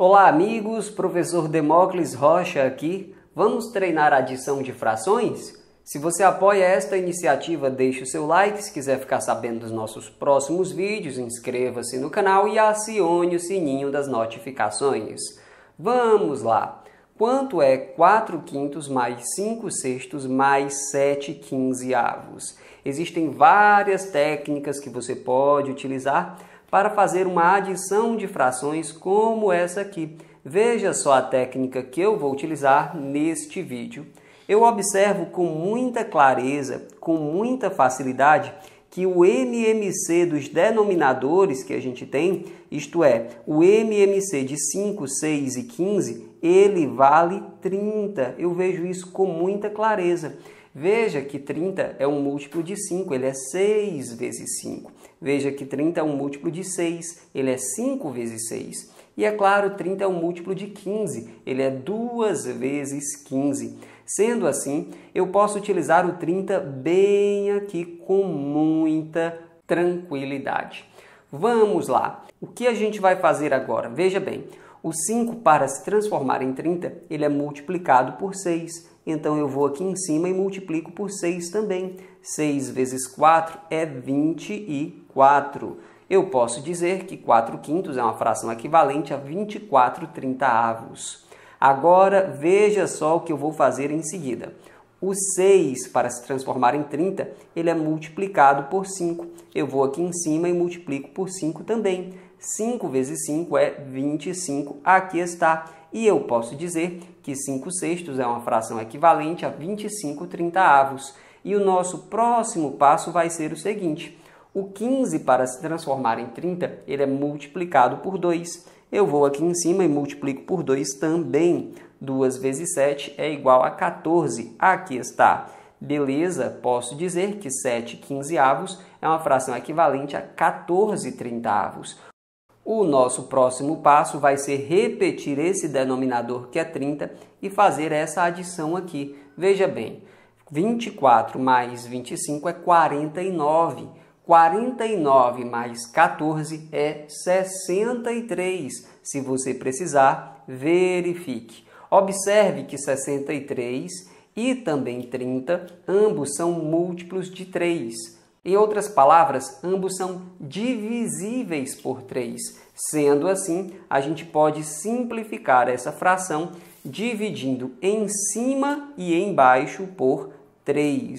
Olá, amigos. Professor Demócles Rocha aqui. Vamos treinar a adição de frações? Se você apoia esta iniciativa, deixe o seu like. Se quiser ficar sabendo dos nossos próximos vídeos, inscreva-se no canal e acione o sininho das notificações. Vamos lá! Quanto é 4 quintos mais 5 sextos mais 7 quinzeavos? Existem várias técnicas que você pode utilizar para fazer uma adição de frações como essa aqui. Veja só a técnica que eu vou utilizar neste vídeo. Eu observo com muita clareza, com muita facilidade, que o MMC dos denominadores que a gente tem, isto é, o MMC de 5, 6 e 15, ele vale 30. Eu vejo isso com muita clareza. Veja que 30 é um múltiplo de 5, ele é 6 vezes 5. Veja que 30 é um múltiplo de 6, ele é 5 vezes 6. E é claro, 30 é um múltiplo de 15, ele é 2 vezes 15. Sendo assim, eu posso utilizar o 30 bem aqui com muita tranquilidade. Vamos lá. O que a gente vai fazer agora? Veja bem, o 5 para se transformar em 30, ele é multiplicado por 6. Então eu vou aqui em cima e multiplico por 6 também. 6 vezes 4 é 24. Eu posso dizer que 4 quintos é uma fração equivalente a 24 trinta avos. Agora veja só o que eu vou fazer em seguida. O 6, para se transformar em 30, ele é multiplicado por 5. Eu vou aqui em cima e multiplico por 5 também. 5 vezes 5 é 25, aqui está. E eu posso dizer que 5 sextos é uma fração equivalente a 25 30 avos. E o nosso próximo passo vai ser o seguinte. O 15, para se transformar em 30, ele é multiplicado por 2. Eu vou aqui em cima e multiplico por 2 também. 2 vezes 7 é igual a 14. Aqui está. Beleza, posso dizer que 7 quinzeavos é uma fração equivalente a 14 trintaavos. O nosso próximo passo vai ser repetir esse denominador que é 30 e fazer essa adição aqui. Veja bem, 24 mais 25 é 49. 49 mais 14 é 63. Se você precisar, verifique. Observe que 63 e também 30, ambos são múltiplos de 3. Em outras palavras, ambos são divisíveis por 3. Sendo assim, a gente pode simplificar essa fração dividindo em cima e embaixo por 3.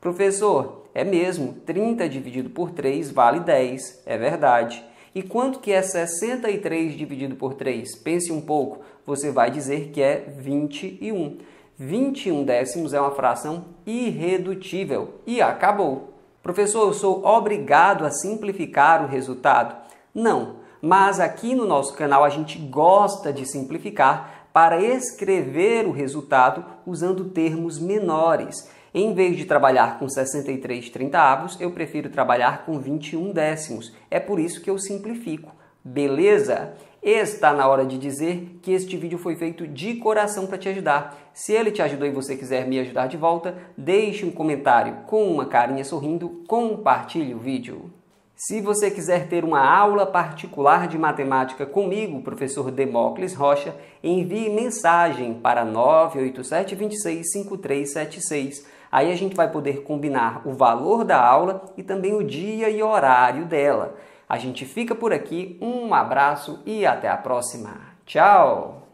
Professor, é mesmo, 30 dividido por 3 vale 10, é verdade. E quanto que é 63 dividido por 3? Pense um pouco, você vai dizer que é 21. 21 décimos é uma fração irredutível e acabou. Professor, eu sou obrigado a simplificar o resultado? Não, mas aqui no nosso canal a gente gosta de simplificar para escrever o resultado usando termos menores. Em vez de trabalhar com 63 avos, eu prefiro trabalhar com 21 décimos. É por isso que eu simplifico. Beleza? Está na hora de dizer que este vídeo foi feito de coração para te ajudar. Se ele te ajudou e você quiser me ajudar de volta, deixe um comentário com uma carinha sorrindo, compartilhe o vídeo. Se você quiser ter uma aula particular de matemática comigo, professor Demócles Rocha, envie mensagem para 987265376. Aí a gente vai poder combinar o valor da aula e também o dia e horário dela. A gente fica por aqui, um abraço e até a próxima. Tchau!